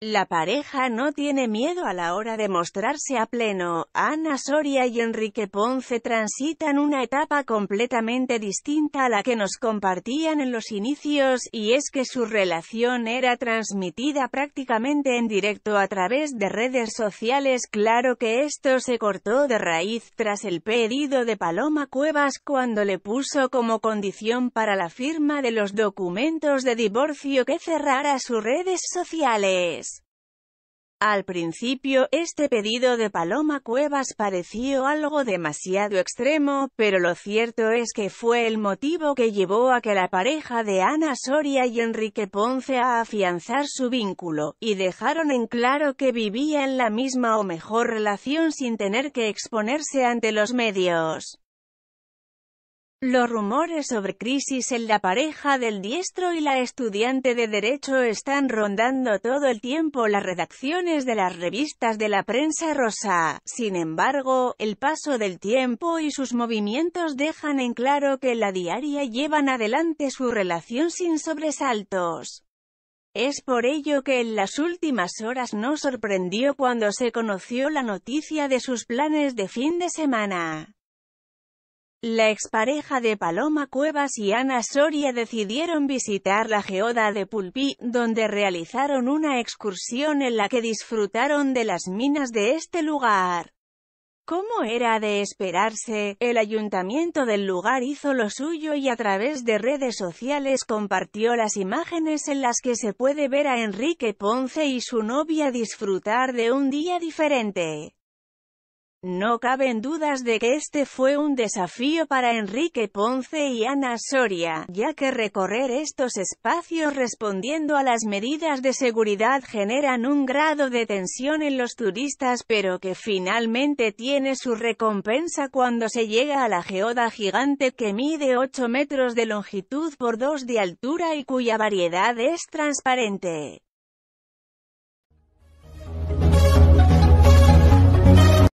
La pareja no tiene miedo a la hora de mostrarse a pleno. Ana Soria y Enrique Ponce transitan una etapa completamente distinta a la que nos compartían en los inicios, y es que su relación era transmitida prácticamente en directo a través de redes sociales. Claro que esto se cortó de raíz tras el pedido de Paloma Cuevas cuando le puso como condición para la firma de los documentos de divorcio que cerrara sus redes sociales. Al principio, este pedido de Paloma Cuevas pareció algo demasiado extremo, pero lo cierto es que fue el motivo que llevó a que la pareja de Ana Soria y Enrique Ponce a afianzar su vínculo, y dejaron en claro que vivían la misma o mejor relación sin tener que exponerse ante los medios. Los rumores sobre crisis en la pareja del diestro y la estudiante de Derecho están rondando todo el tiempo las redacciones de las revistas de la prensa rosa. Sin embargo, el paso del tiempo y sus movimientos dejan en claro que la diaria llevan adelante su relación sin sobresaltos. Es por ello que en las últimas horas no sorprendió cuando se conoció la noticia de sus planes de fin de semana. La expareja de Paloma Cuevas y Ana Soria decidieron visitar la geoda de Pulpí, donde realizaron una excursión en la que disfrutaron de las minas de este lugar. Como era de esperarse, el ayuntamiento del lugar hizo lo suyo y a través de redes sociales compartió las imágenes en las que se puede ver a Enrique Ponce y su novia disfrutar de un día diferente. No caben dudas de que este fue un desafío para Enrique Ponce y Ana Soria, ya que recorrer estos espacios respondiendo a las medidas de seguridad generan un grado de tensión en los turistas pero que finalmente tiene su recompensa cuando se llega a la geoda gigante que mide 8 metros de longitud por 2 de altura y cuya variedad es transparente.